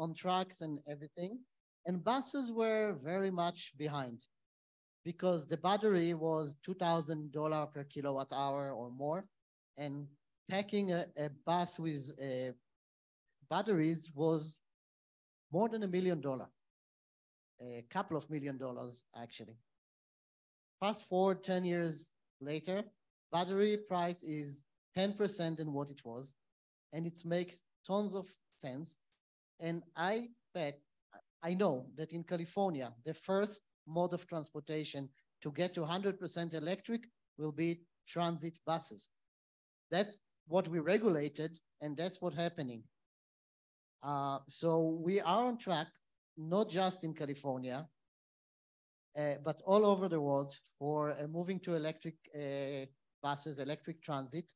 on tracks and everything. And buses were very much behind because the battery was $2,000 per kilowatt hour or more. And packing a, a bus with uh, batteries was more than a million dollars, a couple of million dollars actually. Fast forward 10 years later, battery price is 10% than what it was, and it makes tons of sense and I bet, I know that in California, the first mode of transportation to get to 100% electric will be transit buses. That's what we regulated, and that's what's happening. Uh, so we are on track, not just in California, uh, but all over the world for uh, moving to electric uh, buses, electric transit.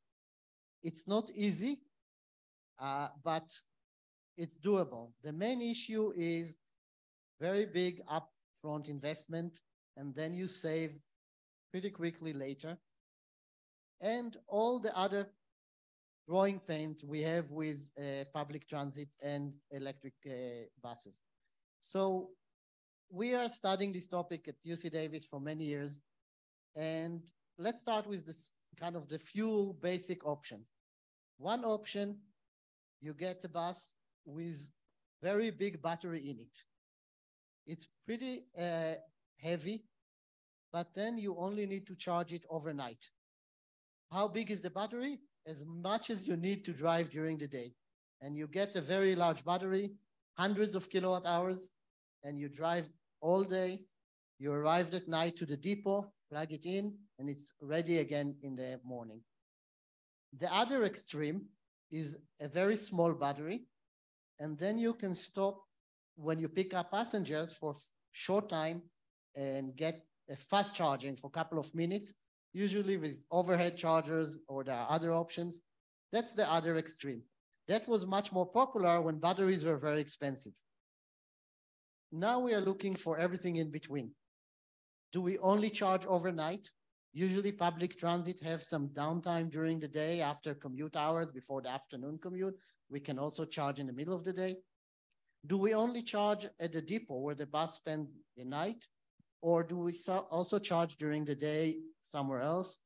It's not easy, uh, but it's doable. The main issue is very big upfront investment, and then you save pretty quickly later. And all the other growing pains we have with uh, public transit and electric uh, buses. So we are studying this topic at UC Davis for many years. And let's start with this kind of the few basic options. One option, you get a bus with very big battery in it. It's pretty uh, heavy, but then you only need to charge it overnight. How big is the battery? As much as you need to drive during the day. And you get a very large battery, hundreds of kilowatt hours, and you drive all day. You arrive at night to the depot, plug it in, and it's ready again in the morning. The other extreme is a very small battery and then you can stop when you pick up passengers for short time and get a fast charging for a couple of minutes, usually with overhead chargers or there are other options. That's the other extreme. That was much more popular when batteries were very expensive. Now we are looking for everything in between. Do we only charge overnight? Usually public transit have some downtime during the day after commute hours before the afternoon commute. We can also charge in the middle of the day. Do we only charge at the depot where the bus spend the night? Or do we so also charge during the day somewhere else?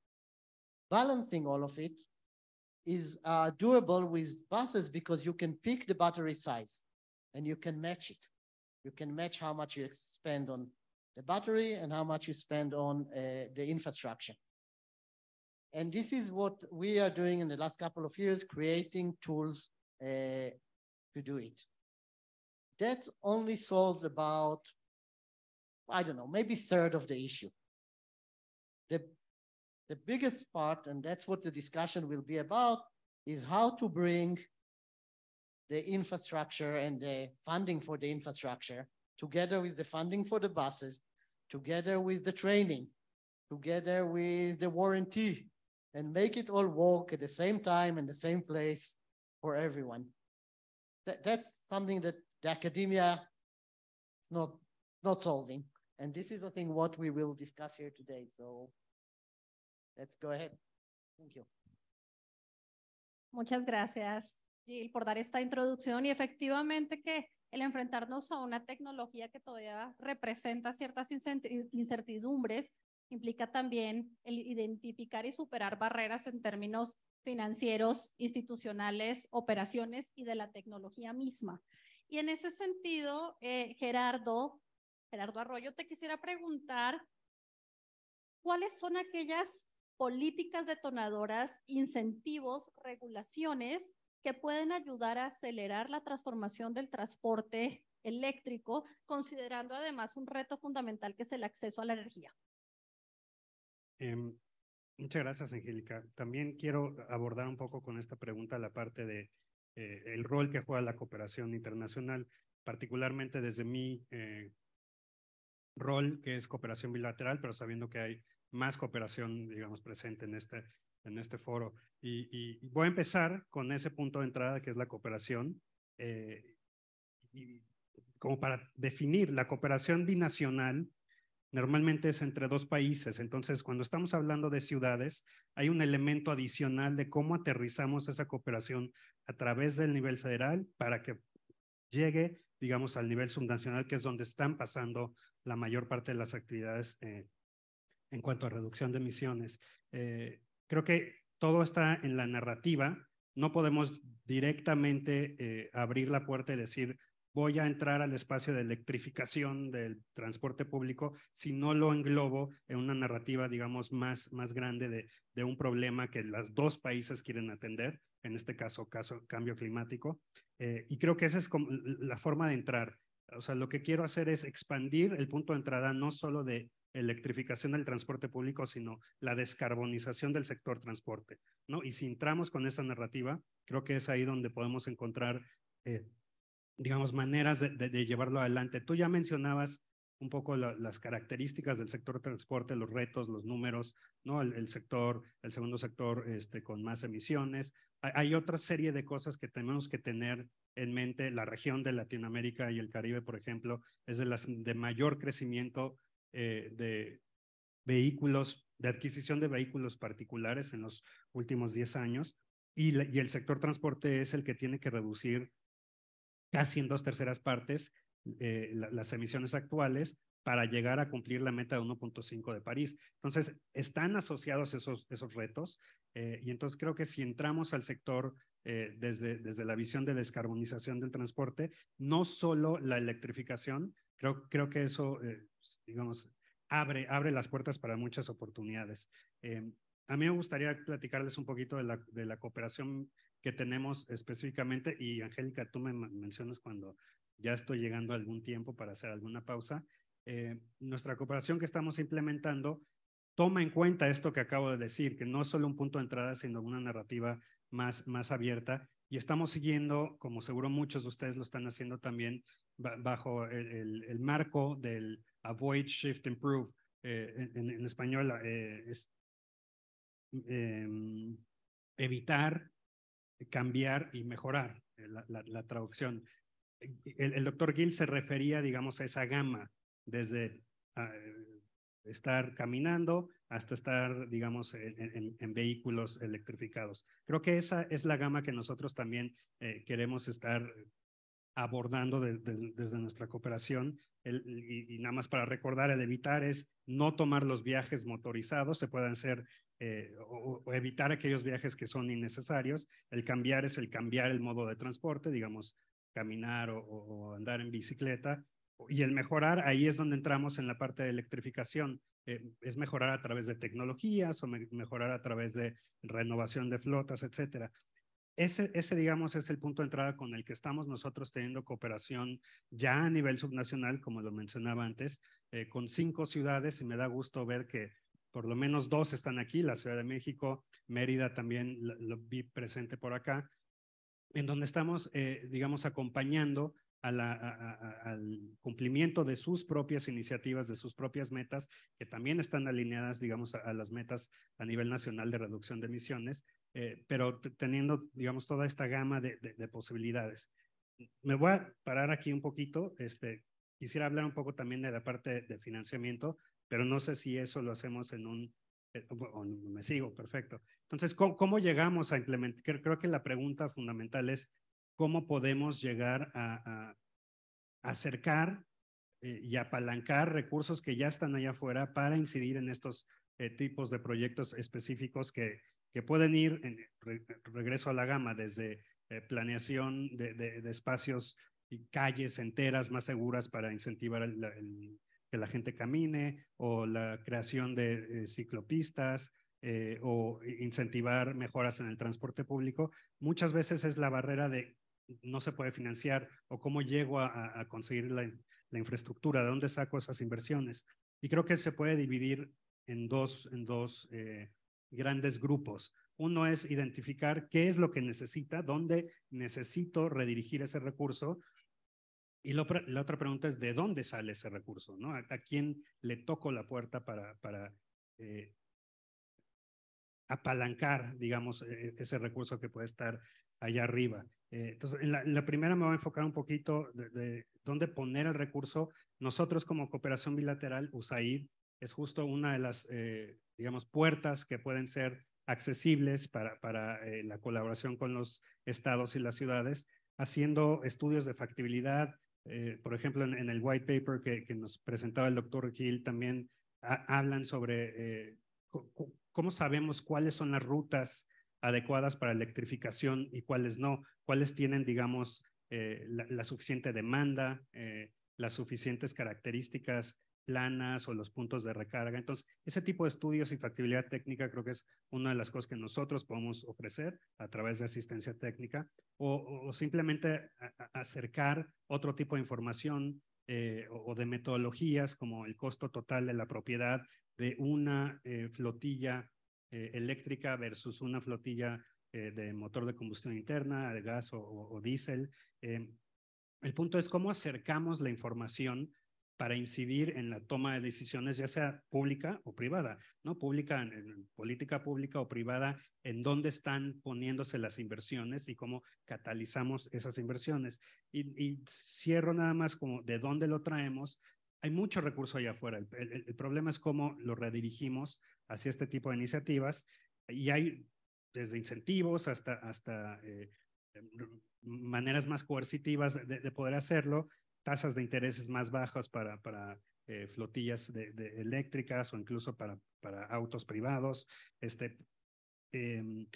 Balancing all of it is uh, doable with buses because you can pick the battery size and you can match it. You can match how much you spend on the battery and how much you spend on uh, the infrastructure. And this is what we are doing in the last couple of years, creating tools uh, to do it. That's only solved about, I don't know, maybe third of the issue. The, the biggest part, and that's what the discussion will be about, is how to bring the infrastructure and the funding for the infrastructure together with the funding for the buses, together with the training, together with the warranty, and make it all work at the same time and the same place for everyone. That, that's something that the academia is not, not solving. And this is, I think, what we will discuss here today. So let's go ahead. Thank you. Muchas gracias, Gil, por dar esta introducción y efectivamente que el enfrentarnos a una tecnología que todavía representa ciertas incertidumbres, implica también el identificar y superar barreras en términos financieros, institucionales, operaciones y de la tecnología misma. Y en ese sentido, eh, Gerardo, Gerardo Arroyo, te quisiera preguntar, ¿cuáles son aquellas políticas detonadoras, incentivos, regulaciones que pueden ayudar a acelerar la transformación del transporte eléctrico, considerando además un reto fundamental que es el acceso a la energía. Em, muchas gracias, Angélica. También quiero abordar un poco con esta pregunta la parte de eh, el rol que juega la cooperación internacional, particularmente desde mi eh, rol, que es cooperación bilateral, pero sabiendo que hay más cooperación, digamos, presente en este, en este foro. Y, voy a empezar con ese punto de entrada que es la cooperación. Eh, y como para definir, la cooperación binacional normalmente es entre dos países. Entonces, cuando estamos hablando de ciudades, hay un elemento adicional de cómo aterrizamos esa cooperación a través del nivel federal para que llegue, digamos, al nivel subnacional, que es donde están pasando la mayor parte de las actividades eh, en cuanto a reducción de emisiones. Eh, Creo que todo está en la narrativa. No podemos directamente eh, abrir la puerta y decir, voy a entrar al espacio de electrificación del transporte público si no lo englobo en una narrativa, digamos, más, más grande de, un problema que los dos países quieren atender, en este caso, caso cambio climático. Eh, y creo que esa es como la forma de entrar. O sea, lo que quiero hacer es expandir el punto de entrada no solo de electrificación del transporte público, sino la descarbonización del sector transporte. ¿no? Y si entramos con esa narrativa, creo que es ahí donde podemos encontrar, eh, digamos, maneras de, llevarlo adelante. Tú ya mencionabas un poco las características del sector transporte, los retos, los números, ¿no? El, sector, el segundo sector este, con más emisiones. Hay, otra serie de cosas que tenemos que tener en mente. La región de Latinoamérica y el Caribe, por ejemplo, es de las de mayor crecimiento eh, de vehículos, de adquisición de vehículos particulares en los últimos 10 años y, el sector transporte es el que tiene que reducir casi en dos terceras partes eh, las emisiones actuales para llegar a cumplir la meta de 1.5 de París. Entonces, están asociados esos, esos retos eh, y entonces creo que si entramos al sector desde, desde la visión de descarbonización del transporte, no solo la electrificación, creo, creo que eso pues, digamos, abre, abre las puertas para muchas oportunidades. Eh, a mí me gustaría platicarles un poquito de la, de la cooperación que tenemos específicamente y Angélica, tú me mencionas cuando ya estoy llegando algún tiempo para hacer alguna pausa. Eh, nuestra cooperación que estamos implementando toma en cuenta esto que acabo de decir, que no es solo un punto de entrada, sino una narrativa más, más abierta. Y estamos siguiendo, como seguro muchos de ustedes lo están haciendo también, bajo el marco del, avoid, shift, improve, eh, en, español eh, es em, evitar, cambiar y mejorar eh, la, traducción. El, doctor Gill se refería, digamos, a esa gama, desde ah, estar caminando hasta estar, digamos, en, vehículos electrificados. Creo que esa es la gama que nosotros también queremos estar abordando desde nuestra cooperación. y, nada más para recordar, el evitar es no tomar los viajes motorizados, se pueden ser, eh, o, evitar aquellos viajes que son innecesarios. El cambiar es el cambiar el modo de transporte, digamos, caminar o, andar en bicicleta. Y el mejorar, ahí es donde entramos en la parte de electrificación. Eh, es mejorar a través de tecnologías o mejorar a través de renovación de flotas, etcétera. Ese, digamos, es el punto de entrada con el que estamos nosotros teniendo cooperación ya a nivel subnacional, como lo mencionaba antes, eh, con cinco ciudades y me da gusto ver que por lo menos dos están aquí, la Ciudad de México, Mérida también lo, vi presente por acá, en donde estamos, eh, digamos, acompañando al cumplimiento de sus propias iniciativas, de sus propias metas, que también están alineadas, digamos, a, las metas a nivel nacional de reducción de emisiones, eh, pero teniendo, digamos, toda esta gama de, posibilidades. Me voy a parar aquí un poquito. Este, quisiera hablar un poco también de la parte de financiamiento, pero no sé si eso lo hacemos en un... Eh, me sigo, perfecto. Entonces, cómo llegamos a implementar? Creo que la pregunta fundamental es, cómo podemos llegar a, acercar eh, y apalancar recursos que ya están allá afuera para incidir en estos eh, tipos de proyectos específicos que, que pueden ir, en regreso a la gama, desde eh, planeación de, espacios y calles enteras más seguras para incentivar que la gente camine o la creación de ciclopistas, o incentivar mejoras en el transporte público, muchas veces es la barrera de no se puede financiar o cómo llego a, conseguir la, infraestructura, de dónde saco esas inversiones. Y creo que se puede dividir en dos, en dos eh, grandes grupos. Uno es identificar qué es lo que necesita, dónde necesito redirigir ese recurso. Y la otra pregunta es de dónde sale ese recurso, ¿no? ¿A, quién le toco la puerta para, para eh, apalancar, digamos, e, e, ese recurso que puede estar allá arriba. Eh, entonces, la, primera me va a enfocar un poquito de, dónde poner el recurso. Nosotros como cooperación bilateral, USAID es justo una de las, eh, digamos, puertas que pueden ser accesibles para, para eh, la colaboración con los estados y las ciudades, haciendo estudios de factibilidad. por ejemplo, en, el white paper que, nos presentaba el doctor Gil, también hablan sobre cómo sabemos cuáles son las rutas adecuadas para electrificación y cuáles no, cuáles tienen, digamos, eh, la, suficiente demanda, eh, las suficientes características planas o los puntos de recarga. Entonces, ese tipo de estudios y factibilidad técnica creo que es una de las cosas que nosotros podemos ofrecer a través de asistencia técnica o, simplemente acercar otro tipo de información eh, o, de metodologías como el costo total de la propiedad de una flotilla eh, eléctrica versus una flotilla eh, de motor de combustión interna, de gas o, diésel. Eh, el punto es cómo acercamos la información para incidir en la toma de decisiones, ya sea pública o privada, ¿no? Pública, política pública o privada, en dónde están poniéndose las inversiones y cómo catalizamos esas inversiones. Y, y cierro nada más como de dónde lo traemos, hay mucho recurso allá afuera. El, problema es cómo lo redirigimos hacia este tipo de iniciativas y hay desde incentivos hasta, hasta eh, maneras más coercitivas de, poder hacerlo, tasas de intereses más bajas para, para eh, flotillas de, eléctricas o incluso para, para autos privados. Este, em,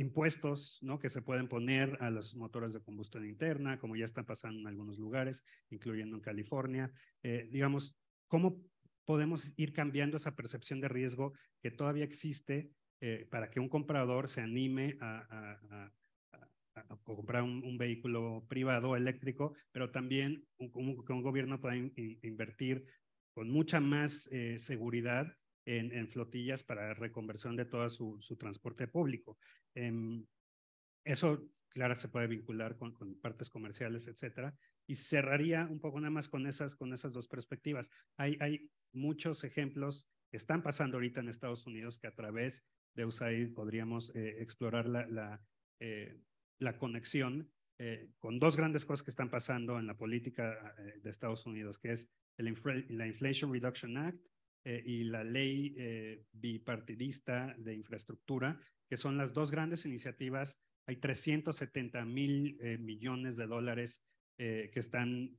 impuestos ¿no? que se pueden poner a los motores de combustión interna, como ya está pasando en algunos lugares, incluyendo en California. Eh, digamos, ¿cómo podemos ir cambiando esa percepción de riesgo que todavía existe eh, para que un comprador se anime a, comprar un, vehículo privado eléctrico, pero también un, que un gobierno pueda invertir con mucha más eh, seguridad en, flotillas para reconversión de todo su, su transporte público. Em, eso, claro, se puede vincular con, partes comerciales, etcétera. Y cerraría un poco nada más con esas, con esas dos perspectivas. Hay, hay muchos ejemplos que están pasando ahorita en Estados Unidos que a través de USAID podríamos eh, explorar la, la, eh, conexión eh, con dos grandes cosas que están pasando en la política de Estados Unidos, que es la Inflation Reduction Act eh, y la ley eh, bipartidista de infraestructura, que son las dos grandes iniciativas. Hay 370 mil eh, millones de dólares que están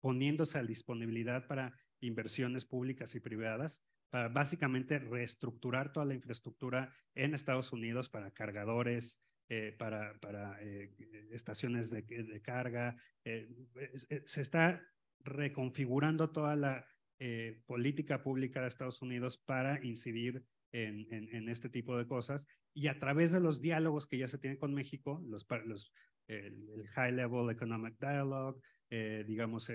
poniéndose a disponibilidad para inversiones públicas y privadas, para básicamente reestructurar toda la infraestructura en Estados Unidos para cargadores, para, para estaciones de, carga. se está reconfigurando toda la eh, política pública de Estados Unidos para incidir en, este tipo de cosas y a través de los diálogos que ya se tienen con México, los, los el, High Level Economic Dialogue, eh, digamos,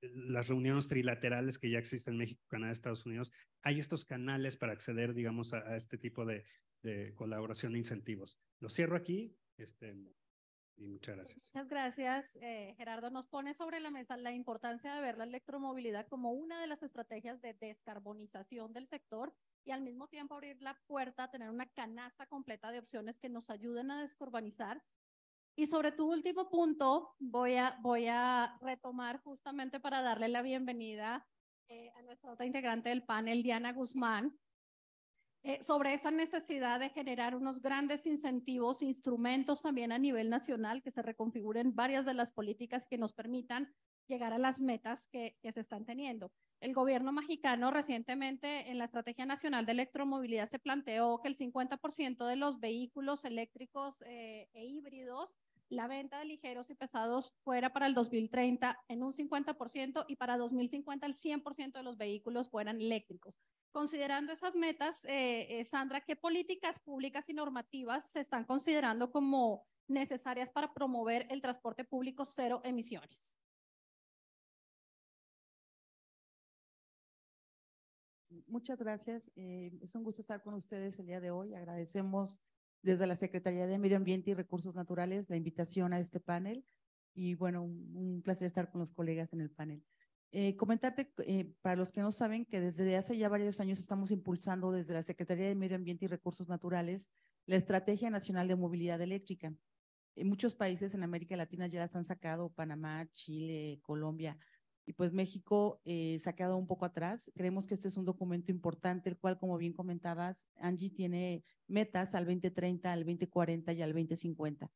las reuniones trilaterales que ya existen en México, Canadá, Estados Unidos, hay estos canales para acceder, digamos, a, este tipo de, colaboración e incentivos. Lo cierro aquí. Este, muchas gracias. Muchas gracias, eh, Gerardo. Nos pone sobre la mesa la importancia de ver la electromovilidad como una de las estrategias de descarbonización del sector y al mismo tiempo abrir la puerta a tener una canasta completa de opciones que nos ayuden a descarbonizar. Y sobre tu último punto, voy a, voy a retomar justamente para darle la bienvenida eh, a nuestra otra integrante del panel, Diana Guzmán, eh, sobre esa necesidad de generar unos grandes incentivos, e instrumentos también a nivel nacional, que se reconfiguren varias de las políticas que nos permitan llegar a las metas que, se están teniendo. El gobierno mexicano recientemente en la Estrategia Nacional de Electromovilidad se planteó que el 50% de los vehículos eléctricos eh, e híbridos, la venta de ligeros y pesados fuera para el 2030 en un 50% y para 2050 el 100% de los vehículos fueran eléctricos. Considerando esas metas, eh, eh, Sandra, ¿qué políticas públicas y normativas se están considerando como necesarias para promover el transporte público cero emisiones? Muchas gracias. Eh, es un gusto estar con ustedes el día de hoy. Agradecemos desde la Secretaría de Medio Ambiente y Recursos Naturales la invitación a este panel y bueno, un placer estar con los colegas en el panel. Eh, comentarte, eh, para los que no saben, que desde hace ya varios años estamos impulsando desde la Secretaría de Medio Ambiente y Recursos Naturales la Estrategia Nacional de Movilidad Eléctrica. En muchos países en América Latina ya las han sacado, Panamá, Chile, Colombia, y pues México eh, se ha quedado un poco atrás. Creemos que este es un documento importante, el cual, como bien comentabas, Angie tiene metas al 2030, al 2040 y al 2050.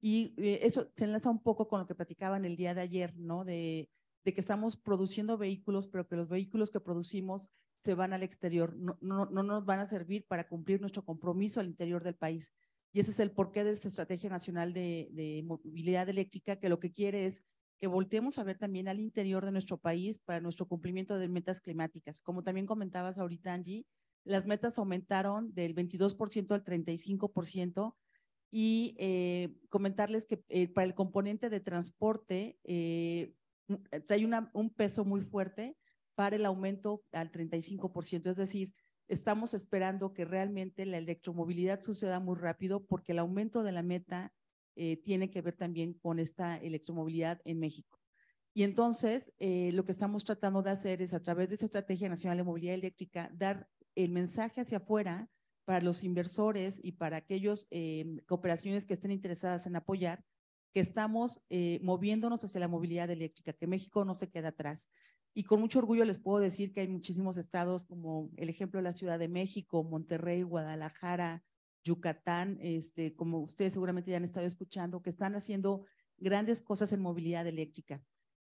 Y eh, eso se enlaza un poco con lo que platicaban el día de ayer, ¿no? De de que estamos produciendo vehículos, pero que los vehículos que producimos se van al exterior, no, no, no nos van a servir para cumplir nuestro compromiso al interior del país. Y ese es el porqué de esta Estrategia Nacional de, Movilidad Eléctrica, que lo que quiere es que volteemos a ver también al interior de nuestro país para nuestro cumplimiento de metas climáticas. Como también comentabas ahorita, Angie, las metas aumentaron del 22% al 35% y eh, comentarles que eh, para el componente de transporte, eh, eh, trae un peso muy fuerte para el aumento al 35%. Es decir, estamos esperando que realmente la electromovilidad suceda muy rápido porque el aumento de la meta eh, tiene que ver también con esta electromovilidad en México. Y entonces, eh, lo que estamos tratando de hacer es, a través de esa Estrategia Nacional de Movilidad Eléctrica, dar el mensaje hacia afuera para los inversores y para aquellas cooperaciones que estén interesadas en apoyar, que estamos eh, moviéndonos hacia la movilidad eléctrica, que México no se queda atrás. Y con mucho orgullo les puedo decir que hay muchísimos estados, como el ejemplo de la Ciudad de México, Monterrey, Guadalajara, Yucatán, este, como ustedes seguramente ya han estado escuchando, que están haciendo grandes cosas en movilidad eléctrica.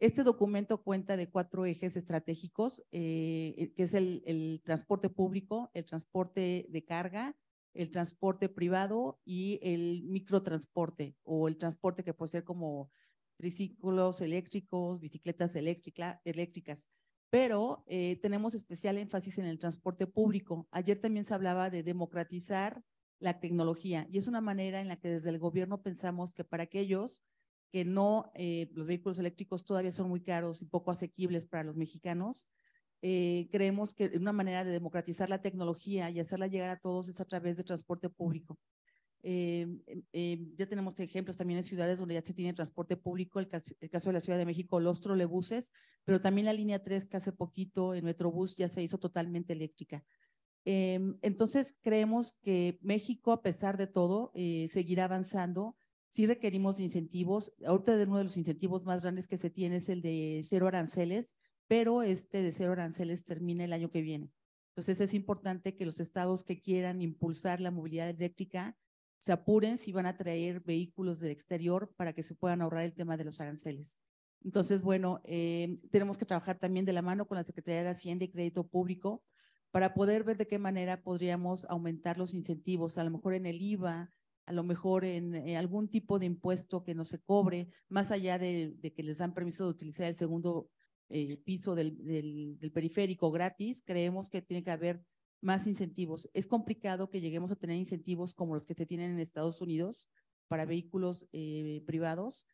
Este documento cuenta de cuatro ejes estratégicos, eh, que es el, transporte público, el transporte de carga, el transporte privado y el microtransporte o el transporte que puede ser como triciclos eléctricos, bicicletas eléctricas. Pero eh, tenemos especial énfasis en el transporte público. Ayer también se hablaba de democratizar la tecnología y es una manera en la que desde el gobierno pensamos que para aquellos que no, eh, los vehículos eléctricos todavía son muy caros y poco asequibles para los mexicanos, eh, creemos que una manera de democratizar la tecnología y hacerla llegar a todos es a través de transporte público. Eh, em, em, ya tenemos ejemplos también en ciudades donde ya se tiene transporte público, el caso, de la Ciudad de México, los trolebuses, pero también la línea 3 que hace poquito en Metrobús ya se hizo totalmente eléctrica. Em, entonces, creemos que México, a pesar de todo, eh, seguirá avanzando. Sí requerimos incentivos. Ahorita uno de los incentivos más grandes que se tiene es el de cero aranceles pero este de cero aranceles termina el año que viene. Entonces es importante que los estados que quieran impulsar la movilidad eléctrica se apuren si van a traer vehículos del exterior para que se puedan ahorrar el tema de los aranceles. Entonces, bueno, eh, tenemos que trabajar también de la mano con la Secretaría de Hacienda y Crédito Público para poder ver de qué manera podríamos aumentar los incentivos, a lo mejor en el IVA, a lo mejor en, eh, algún tipo de impuesto que no se cobre, más allá de, que les dan permiso de utilizar el segundo eh, piso del, del, periférico gratis, creemos que tiene que haber más incentivos. Es complicado que lleguemos a tener incentivos como los que se tienen en Estados Unidos para vehículos eh, privados,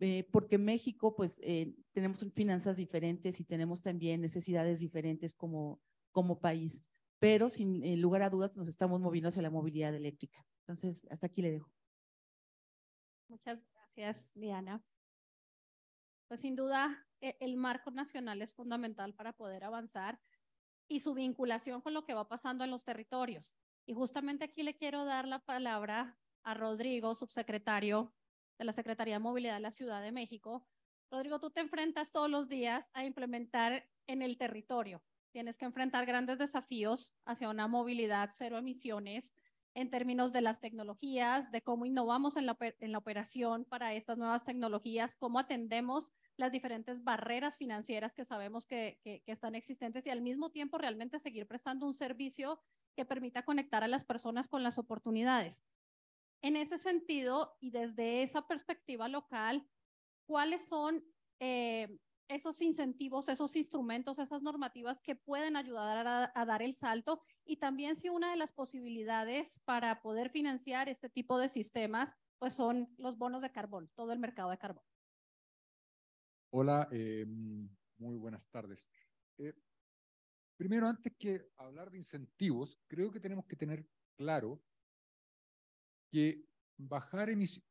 eh, porque en México, pues, eh, tenemos finanzas diferentes y tenemos también necesidades diferentes como, como país, pero sin lugar a dudas nos estamos moviendo hacia la movilidad eléctrica. Entonces, hasta aquí le dejo. Muchas gracias, Diana. Pues sin duda, e-, el marco nacional es fundamental para poder avanzar y su vinculación con lo que va pasando en los territorios. Y justamente aquí le quiero dar la palabra a Rodrigo, subsecretario de la Secretaría de Movilidad de la Ciudad de México. Rodrigo, tú te enfrentas todos los días a implementar en el territorio. Tienes que enfrentar grandes desafíos hacia una movilidad cero emisiones en términos de las tecnologías, de cómo innovamos en la, operación para estas nuevas tecnologías, cómo atendemos las diferentes barreras financieras que sabemos que, están existentes y al mismo tiempo realmente seguir prestando un servicio que permita conectar a las personas con las oportunidades. En ese sentido y desde esa perspectiva local, ¿cuáles son eh, esos incentivos, esos instrumentos, esas normativas que pueden ayudar a, dar el salto y también si una de las posibilidades para poder financiar este tipo de sistemas, pues son los bonos de carbón, todo el mercado de carbón. Hola, eh, muy buenas tardes. Eh, primero, antes que hablar de incentivos, creo que tenemos que tener claro que bajar emisiones,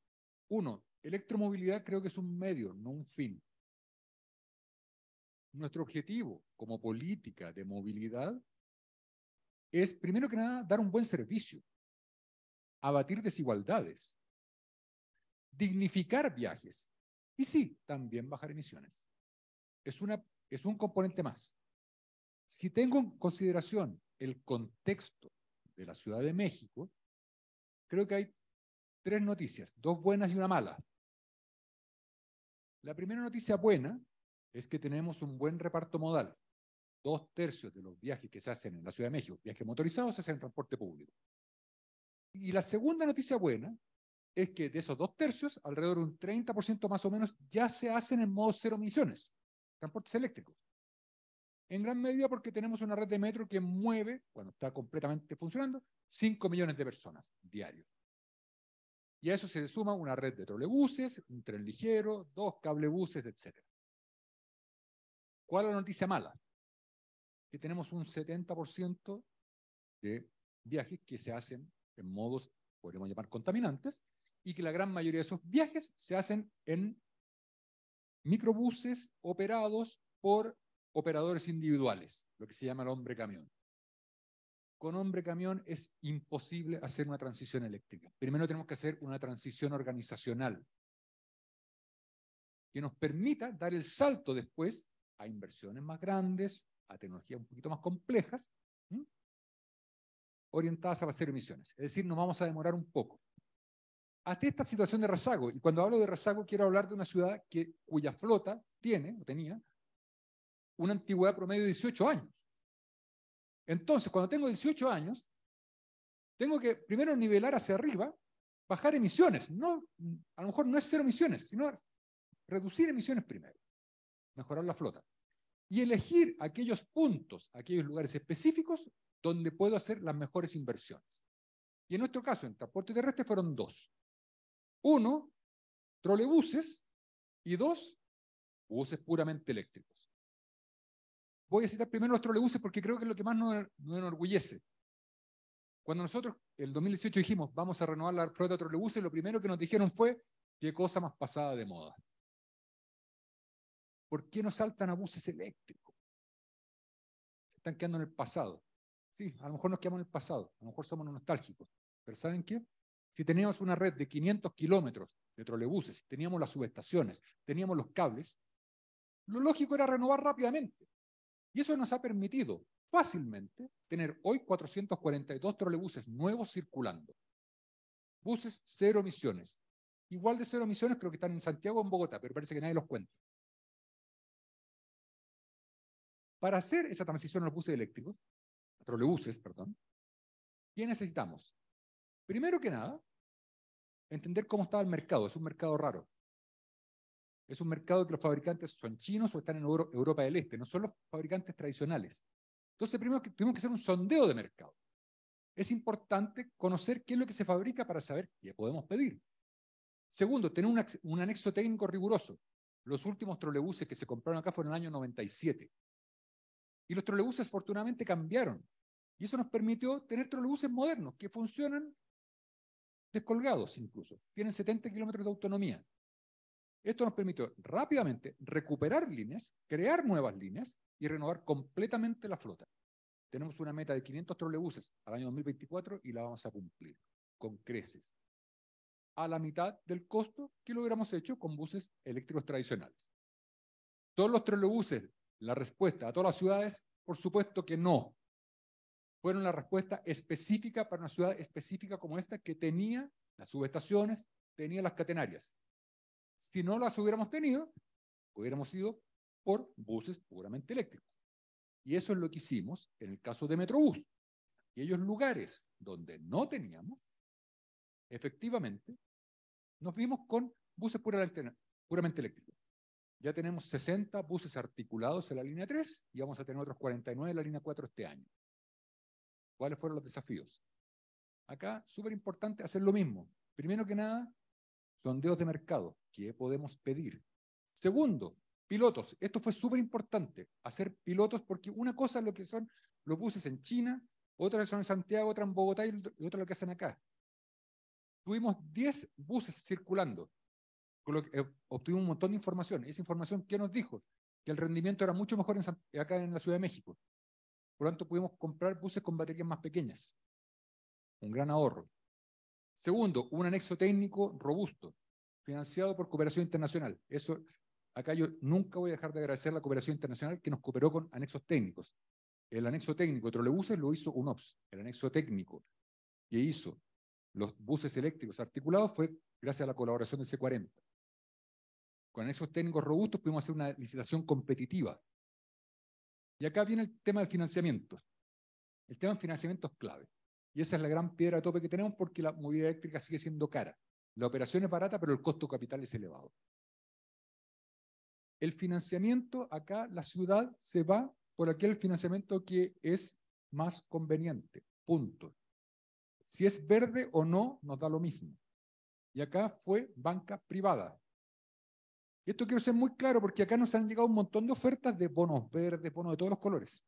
uno, electromovilidad creo que es un medio, no un fin nuestro objetivo como política de movilidad es, primero que nada, dar un buen servicio, abatir desigualdades, dignificar viajes y sí, también bajar emisiones. Es, una, es un componente más. Si tengo en consideración el contexto de la Ciudad de México, creo que hay tres noticias, dos buenas y una mala. La primera noticia buena es que tenemos un buen reparto modal. Dos tercios de los viajes que se hacen en la Ciudad de México, viajes motorizados, se hacen en transporte público. Y la segunda noticia buena es que de esos dos tercios, alrededor de un 30% más o menos ya se hacen en modo cero emisiones, transportes eléctricos. En gran medida porque tenemos una red de metro que mueve, cuando está completamente funcionando, 5 millones de personas diarios. Y a eso se le suma una red de trolebuses, un tren ligero, dos cablebuses, etcétera. ¿Cuál es la noticia mala? Que tenemos un 70% de viajes que se hacen en modos, podríamos llamar, contaminantes, y que la gran mayoría de esos viajes se hacen en microbuses operados por operadores individuales, lo que se llama el hombre camión. Con hombre camión es imposible hacer una transición eléctrica. Primero tenemos que hacer una transición organizacional que nos permita dar el salto después a inversiones más grandes, a tecnologías un poquito más complejas, orientadas a las cero emisiones. Es decir, nos vamos a demorar un poco. Hasta esta situación de rezago, y cuando hablo de rezago quiero hablar de una ciudad que, cuya flota tiene o tenía una antigüedad promedio de 18 años. Entonces, cuando tengo 18 años, tengo que primero nivelar hacia arriba, bajar emisiones. No, a lo mejor no es cero emisiones, sino reducir emisiones primero, mejorar la flota y elegir aquellos puntos, aquellos lugares específicos donde puedo hacer las mejores inversiones. Y en nuestro caso, en transporte terrestre, fueron dos. Uno, trolebuses y dos, buses puramente eléctricos. Voy a citar primero los trolebuses porque creo que es lo que más nos, enorgullece. Cuando nosotros, el 2018, dijimos, vamos a renovar la flota de trolebuses, lo primero que nos dijeron fue, qué cosa más pasada de moda. ¿Por qué no saltan a buses eléctricos? Se están quedando en el pasado. Sí, a lo mejor nos quedamos en el pasado, a lo mejor somos nostálgicos, pero ¿saben qué? Si teníamos una red de 500 kilómetros de trolebuses, teníamos las subestaciones, teníamos los cables, lo lógico era renovar rápidamente. Y eso nos ha permitido fácilmente tener hoy 442 trolebuses nuevos circulando. Buses cero emisiones. Igual de cero emisiones creo que están en Santiago o en Bogotá, pero parece que nadie los cuenta. Para hacer esa transición a los buses eléctricos, trolebuses, perdón, ¿qué necesitamos? Primero que nada, entender cómo estaba el mercado. Es un mercado raro. Es un mercado que los fabricantes son chinos o están en Europa del Este, no son los fabricantes tradicionales. Entonces, primero que tuvimos que hacer un sondeo de mercado. Es importante conocer qué es lo que se fabrica para saber qué podemos pedir. Segundo, tener un, un anexo técnico riguroso. Los últimos trolebuses que se compraron acá fueron en el año 97. Y los trolebuses afortunadamente cambiaron. Y eso nos permitió tener trolebuses modernos que funcionan descolgados incluso. Tienen 70 kilómetros de autonomía. Esto nos permitió rápidamente recuperar líneas, crear nuevas líneas y renovar completamente la flota. Tenemos una meta de 500 trolebuses al año 2024 y la vamos a cumplir con creces. A la mitad del costo que lo hubiéramos hecho con buses eléctricos tradicionales. Todos los trolebuses la respuesta a todas las ciudades, por supuesto que no. Fueron la respuesta específica para una ciudad específica como esta que tenía las subestaciones, tenía las catenarias. Si no las hubiéramos tenido, hubiéramos ido por buses puramente eléctricos. Y eso es lo que hicimos en el caso de Metrobús. Y esos lugares donde no teníamos, efectivamente, nos vimos con buses puramente eléctricos. Ya tenemos 60 buses articulados en la línea 3 y vamos a tener otros 49 en la línea 4 este año. ¿Cuáles fueron los desafíos? Acá, súper importante hacer lo mismo. Primero que nada, sondeos de mercado. ¿Qué podemos pedir? Segundo, pilotos. Esto fue súper importante, hacer pilotos, porque una cosa es lo que son los buses en China, otra son en Santiago, otra en Bogotá y otra lo que hacen acá. Tuvimos 10 buses circulando. Eh, obtuvimos un montón de información. Esa información, ¿qué nos dijo? Que el rendimiento era mucho mejor acá en la Ciudad de México. Por lo tanto, pudimos comprar buses con baterías más pequeñas. Un gran ahorro. Segundo, un anexo técnico robusto, financiado por cooperación internacional. Eso, acá yo nunca voy a dejar de agradecer la cooperación internacional que nos cooperó con anexos técnicos. El anexo técnico de trolebuses lo hizo UNOPS, el anexo técnico que hizo los buses eléctricos articulados fue gracias a la colaboración de C40 con esos técnicos robustos pudimos hacer una licitación competitiva. Y acá viene el tema del financiamiento. El tema del financiamiento es clave. Y esa es la gran piedra de tope que tenemos porque la movilidad eléctrica sigue siendo cara. La operación es barata, pero el costo capital es elevado. El financiamiento, acá la ciudad se va por aquel financiamiento que es más conveniente. Punto. Si es verde o no, nos da lo mismo. Y acá fue banca privada. Y esto quiero ser muy claro porque acá nos han llegado un montón de ofertas de bonos verdes, bonos de todos los colores.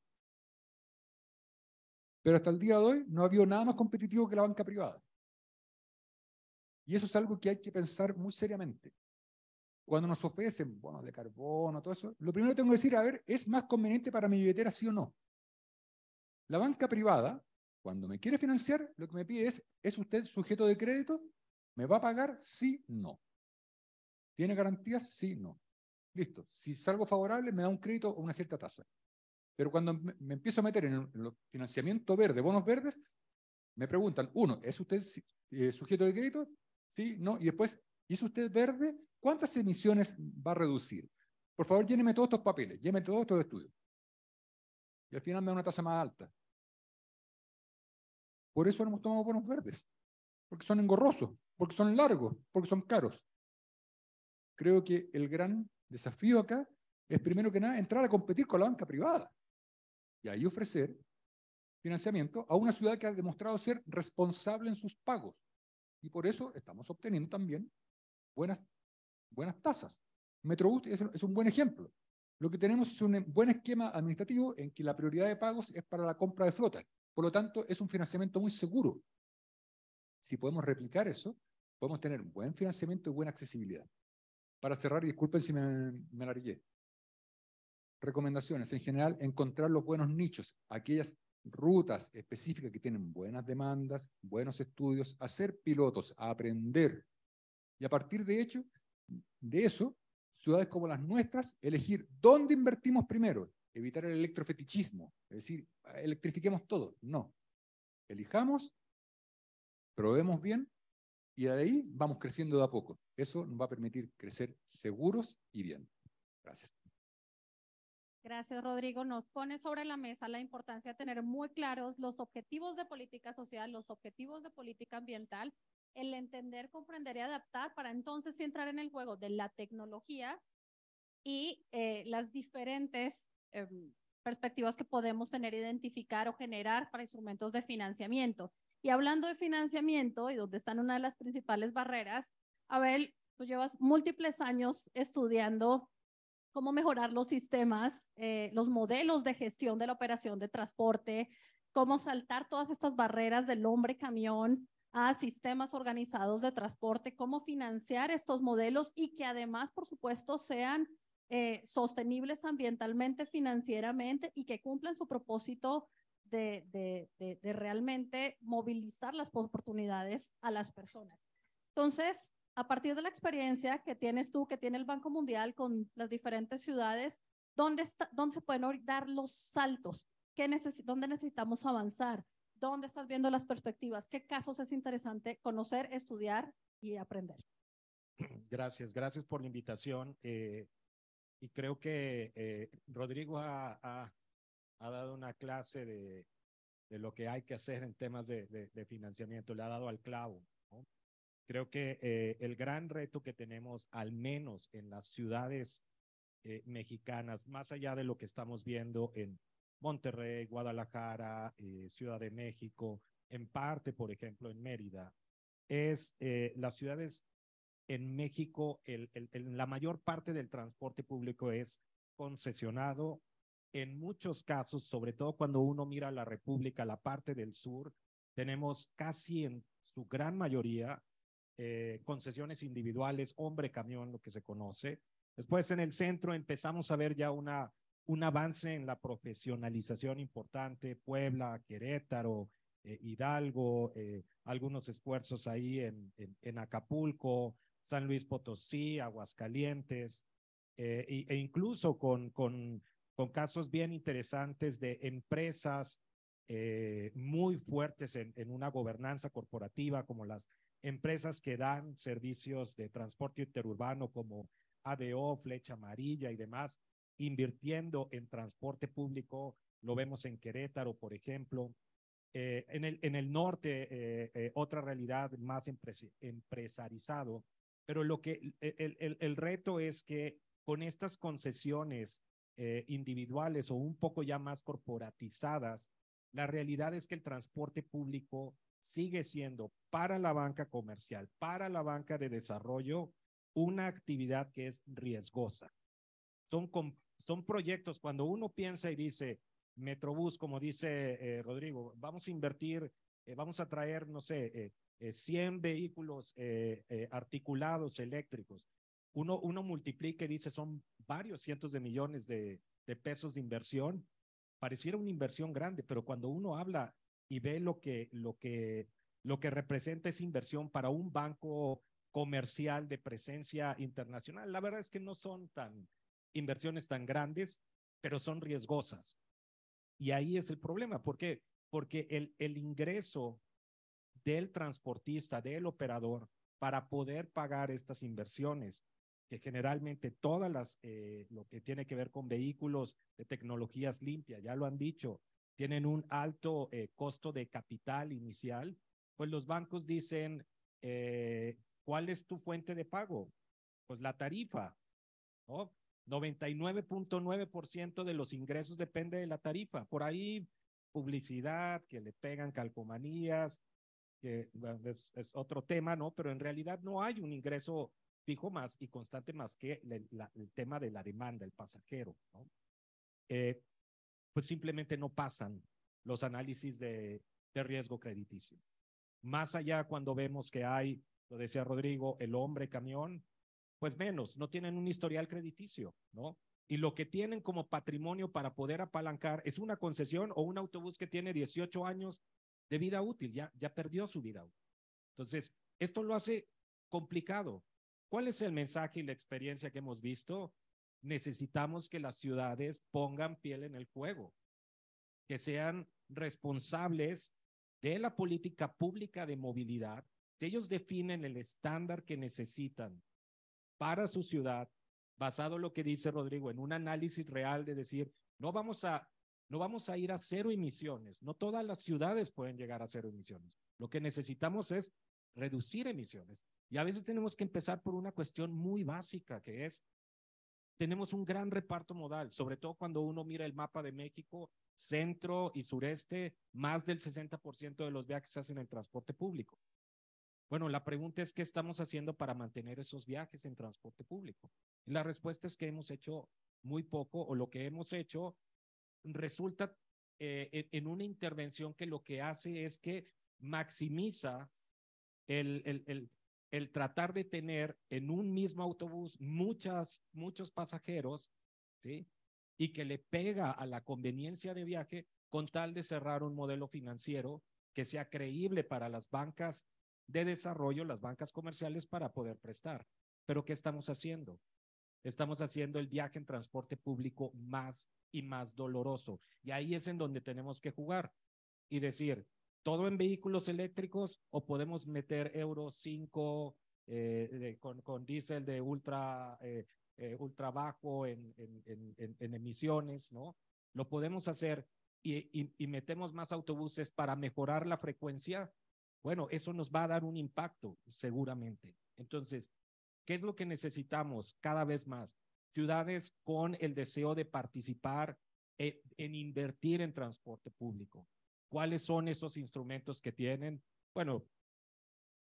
Pero hasta el día de hoy no ha habido nada más competitivo que la banca privada. Y eso es algo que hay que pensar muy seriamente. Cuando nos ofrecen bonos de carbono, todo eso, lo primero que tengo que decir, a ver, ¿es más conveniente para mi billetera sí o no? La banca privada, cuando me quiere financiar, lo que me pide es, ¿es usted sujeto de crédito? ¿Me va a pagar? Sí, o no. ¿Tiene garantías? Sí, no. Listo. Si salgo favorable, me da un crédito o una cierta tasa. Pero cuando me, empiezo a meter en el financiamiento verde, bonos verdes, me preguntan, uno, ¿es usted eh, sujeto de crédito? Sí, no. Y después, ¿y es usted verde? ¿Cuántas emisiones va a reducir? Por favor, lléneme todos estos papeles, lléneme todos estos estudios. Y al final me da una tasa más alta. Por eso no hemos tomado bonos verdes. Porque son engorrosos, porque son largos, porque son caros creo que el gran desafío acá es primero que nada entrar a competir con la banca privada y ahí ofrecer financiamiento a una ciudad que ha demostrado ser responsable en sus pagos. Y por eso estamos obteniendo también buenas, buenas tasas. Metrobus es, es un buen ejemplo. Lo que tenemos es un buen esquema administrativo en que la prioridad de pagos es para la compra de flota. Por lo tanto, es un financiamiento muy seguro. Si podemos replicar eso, podemos tener buen financiamiento y buena accesibilidad. Para cerrar, disculpen si me, me Recomendaciones. En general, encontrar los buenos nichos, aquellas rutas específicas que tienen buenas demandas, buenos estudios, hacer pilotos, aprender. Y a partir de, hecho, de eso, ciudades como las nuestras, elegir dónde invertimos primero, evitar el electrofetichismo, es decir, electrifiquemos todo. No. Elijamos, probemos bien y de ahí vamos creciendo de a poco. Eso nos va a permitir crecer seguros y bien. Gracias. Gracias, Rodrigo. Nos pone sobre la mesa la importancia de tener muy claros los objetivos de política social, los objetivos de política ambiental, el entender, comprender y adaptar para entonces entrar en el juego de la tecnología y eh, las diferentes em, perspectivas que podemos tener, identificar o generar para instrumentos de financiamiento. Y hablando de financiamiento y donde están una de las principales barreras, Abel, tú llevas múltiples años estudiando cómo mejorar los sistemas, eh, los modelos de gestión de la operación de transporte, cómo saltar todas estas barreras del hombre camión a sistemas organizados de transporte, cómo financiar estos modelos y que además, por supuesto, sean eh, sostenibles ambientalmente, financieramente y que cumplan su propósito de, de, de, realmente movilizar las oportunidades a las personas. Entonces, a partir de la experiencia que tienes tú, que tiene el Banco Mundial con las diferentes ciudades, ¿dónde, está, dónde se pueden dar los saltos? ¿Qué ¿Dónde necesitamos avanzar? ¿Dónde estás viendo las perspectivas? ¿Qué casos es interesante conocer, estudiar y aprender? Gracias, gracias por la invitación. Eh, y creo que eh, Rodrigo ha, ha dado una clase de, de lo que hay que hacer en temas de, de, financiamiento, le ha dado al clavo. Creo que eh, el gran reto que tenemos, al menos en las ciudades eh, mexicanas, más allá de lo que estamos viendo en Monterrey, Guadalajara, eh, Ciudad de México, en parte, por ejemplo, en Mérida, es las ciudades en México, el, el, la mayor parte del transporte público es concesionado en muchos casos, sobre todo cuando uno mira la República, la parte del sur, tenemos casi en su gran mayoría eh, concesiones individuales, hombre camión, lo que se conoce. Después en el centro empezamos a ver ya una, un avance en la profesionalización importante, Puebla, Querétaro, eh, Hidalgo, eh, algunos esfuerzos ahí en, en, Acapulco, San Luis Potosí, Aguascalientes, e, e incluso con, con son casos bien interesantes de empresas eh, muy fuertes en, una gobernanza corporativa, como las empresas que dan servicios de transporte interurbano como ADO, Flecha Amarilla y demás, invirtiendo en transporte público. Lo vemos en Querétaro, por ejemplo. Eh, en, el, en el norte, eh, otra realidad más empresarizado. Pero lo que el, el, el reto es que con estas concesiones eh, individuales o un poco ya más corporatizadas, la realidad es que el transporte público sigue siendo para la banca comercial, para la banca de desarrollo, una actividad que es riesgosa. Son, son proyectos, cuando uno piensa y dice, Metrobús, como dice eh, Rodrigo, vamos a invertir, eh, vamos a traer, no sé, 100 vehículos articulados eléctricos. Uno, uno multiplica y dice, son varios cientos de millones de, pesos de inversión. Pareciera una inversión grande, pero cuando uno habla y ve lo que, lo que, lo que representa esa inversión para un banco comercial de presencia internacional, la verdad es que no son tan inversiones tan grandes, pero son riesgosas. Y ahí es el problema. ¿Por Porque el, el ingreso del transportista, del operador, para poder pagar estas inversiones que generalmente todas las, eh, lo que tiene que ver con vehículos de tecnologías limpias, ya lo han dicho, tienen un alto eh, costo de capital inicial, pues los bancos dicen, eh, ¿cuál es tu fuente de pago? Pues la tarifa, ¿no? 99.9% de los ingresos depende de la tarifa. Por ahí publicidad, que le pegan calcomanías, que es, otro tema, ¿no? Pero en realidad no hay un ingreso fijo más y constante más que el tema de la demanda, el pasajero, ¿no? Eh, pues simplemente no pasan los análisis de, de riesgo crediticio. Más allá cuando vemos que hay, lo decía Rodrigo, el hombre camión, pues menos, no tienen un historial crediticio, ¿no? Y lo que tienen como patrimonio para poder apalancar es una concesión o un autobús que tiene 18 años de vida útil, ya, ya perdió su vida útil. Entonces, esto lo hace complicado. ¿Cuál es el mensaje y la experiencia que hemos visto? Necesitamos que las ciudades pongan piel en el juego, que sean responsables de la política pública de movilidad, que ellos definen el estándar que necesitan para su ciudad, basado en lo que dice Rodrigo, en un análisis real de decir, no vamos a, no vamos a ir a cero emisiones, no todas las ciudades pueden llegar a cero emisiones. Lo que necesitamos es reducir emisiones. Y a veces tenemos que empezar por una cuestión muy básica, que es, tenemos un gran reparto modal, sobre todo cuando uno mira el mapa de México, centro y sureste, más del 60% de los viajes se hacen en transporte público. Bueno, la pregunta es, ¿qué estamos haciendo para mantener esos viajes en transporte público? la respuesta es que hemos hecho muy poco o lo que hemos hecho resulta eh, en una intervención que lo que hace es que maximiza el, el, tratar de tener en un mismo autobús muchas, muchos pasajeros, ¿sí? Y que le pega a la conveniencia de viaje con tal de cerrar un modelo financiero que sea creíble para las bancas de desarrollo, las bancas comerciales para poder prestar. Pero ¿qué estamos haciendo? Estamos haciendo el viaje en transporte público más y más doloroso. Y ahí es en donde tenemos que jugar y decir, todo en vehículos eléctricos o podemos meter Euro 5 eh, con, con diésel de ultra, eh, eh, ultra bajo en, en, emisiones, ¿no? Lo podemos hacer y, metemos más autobuses para mejorar la frecuencia. Bueno, eso nos va a dar un impacto, seguramente. Entonces, ¿qué es lo que necesitamos cada vez más? Ciudades con el deseo de participar en invertir en transporte público ¿Cuáles son esos instrumentos que tienen? Bueno,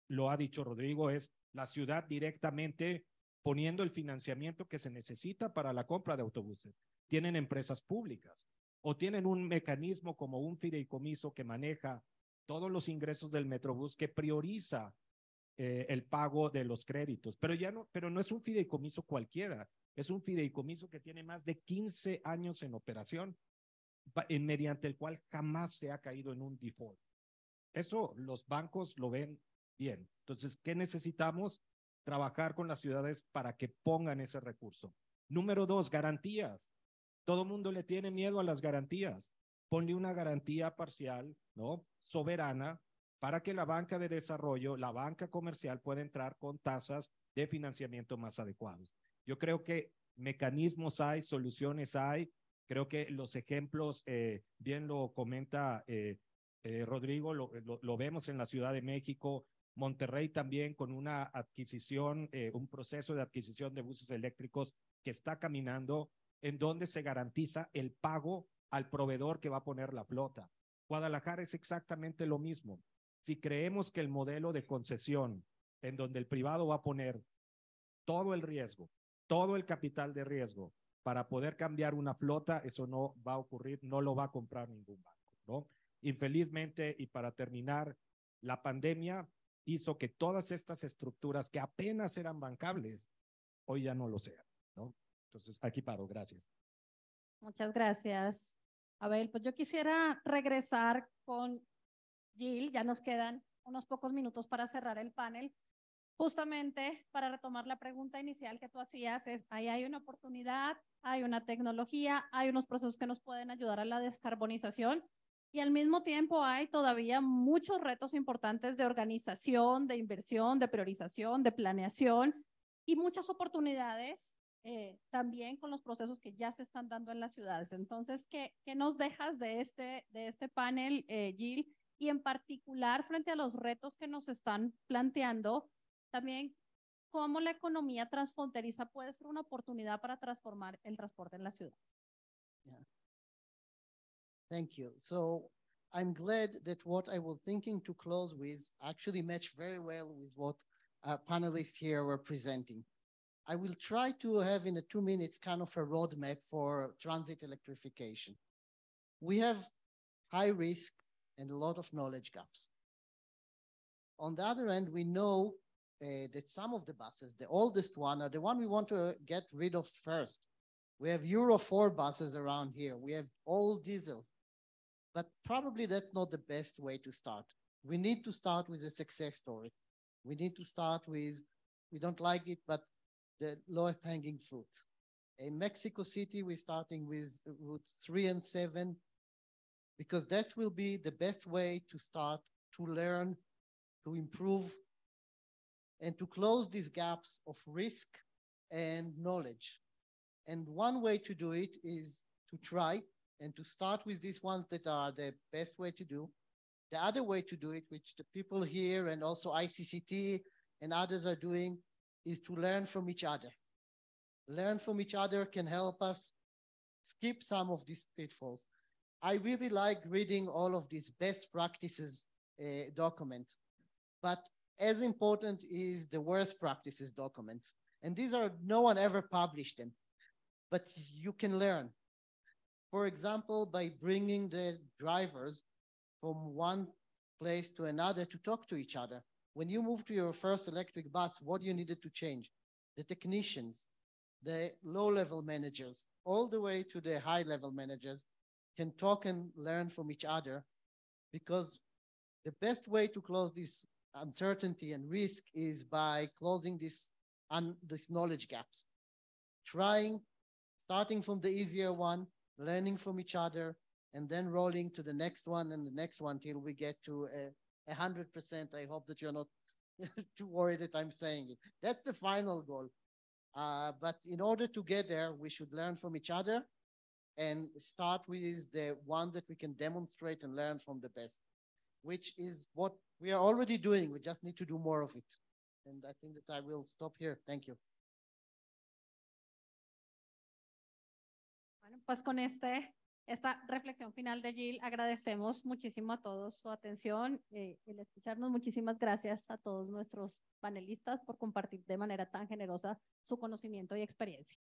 lo ha dicho Rodrigo, es la ciudad directamente poniendo el financiamiento que se necesita para la compra de autobuses. Tienen empresas públicas o tienen un mecanismo como un fideicomiso que maneja todos los ingresos del Metrobús que prioriza eh, el pago de los créditos, pero ya no, pero no es un fideicomiso cualquiera, es un fideicomiso que tiene más de 15 años en operación eh, mediante el cual jamás se ha caído en un default. Eso los bancos lo ven bien. Entonces, ¿qué necesitamos? Trabajar con las ciudades para que pongan ese recurso. Número dos, garantías. Todo mundo le tiene miedo a las garantías. Ponle una garantía parcial, ¿no? Soberana, para que la banca de desarrollo, la banca comercial pueda entrar con tasas de financiamiento más adecuadas. Yo creo que mecanismos hay, soluciones hay, Creo que los ejemplos, eh, bien lo comenta eh, eh, Rodrigo, lo, vemos en la Ciudad de México, Monterrey también con una adquisición, un proceso de adquisición de buses eléctricos que está caminando, en donde se garantiza el pago al proveedor que va a poner la flota. Guadalajara es exactamente lo mismo. Si creemos que el modelo de concesión, en donde el privado va a poner todo el riesgo, todo el capital de riesgo, para poder cambiar una flota, eso no va a ocurrir, no lo va a comprar ningún banco, ¿no? Infelizmente, y para terminar, la pandemia hizo que todas estas estructuras que apenas eran bancables, hoy ya no lo sean, ¿no? Entonces, aquí paro, gracias. Muchas gracias. Abel, pues yo quisiera regresar con Jill, ya nos quedan unos pocos minutos para cerrar el panel, justamente para retomar la pregunta inicial que tú hacías, es ahí hay una oportunidad, hay una tecnología, hay unos procesos que nos pueden ayudar a la descarbonización y al mismo tiempo hay todavía muchos retos importantes de organización, de inversión, de priorización, de planeación y muchas oportunidades eh, también con los procesos que ya se están dando en las ciudades. Entonces, ¿qué, qué nos dejas de este, de este panel, eh, Gil? Y en particular, frente a los retos que nos están planteando También, cómo la economía transfronteriza puede ser una oportunidad para transformar el transporte en Yeah. Thank you. So I'm glad that what I was thinking to close with actually matched very well with what our panelists here were presenting. I will try to have in a two minutes kind of a roadmap for transit electrification. We have high risk and a lot of knowledge gaps. On the other end, we know uh, that some of the buses, the oldest one, are the one we want to get rid of first. We have Euro 4 buses around here. We have old diesels. But probably that's not the best way to start. We need to start with a success story. We need to start with, we don't like it, but the lowest hanging fruits. In Mexico City, we're starting with Route 3 and 7 because that will be the best way to start to learn, to improve and to close these gaps of risk and knowledge. And one way to do it is to try and to start with these ones that are the best way to do. The other way to do it, which the people here and also ICCT and others are doing, is to learn from each other. Learn from each other can help us skip some of these pitfalls. I really like reading all of these best practices uh, documents, but as important is the worst practices documents. And these are, no one ever published them, but you can learn. For example, by bringing the drivers from one place to another to talk to each other. When you move to your first electric bus, what you needed to change? The technicians, the low level managers, all the way to the high level managers can talk and learn from each other because the best way to close this uncertainty and risk is by closing this, and this knowledge gaps. Trying, starting from the easier one, learning from each other, and then rolling to the next one and the next one till we get to a hundred percent. I hope that you're not too worried that I'm saying it. That's the final goal. Uh, but in order to get there, we should learn from each other and start with the one that we can demonstrate and learn from the best. which is what we are already doing. We just need to do more of it. And I think that I will stop here. Thank you. Bueno, pues con este, esta reflexión final de Jill, agradecemos muchísimo a todos su atención, eh, el escucharnos. Muchísimas gracias a todos nuestros panelistas por compartir de manera tan generosa su conocimiento y experiencia.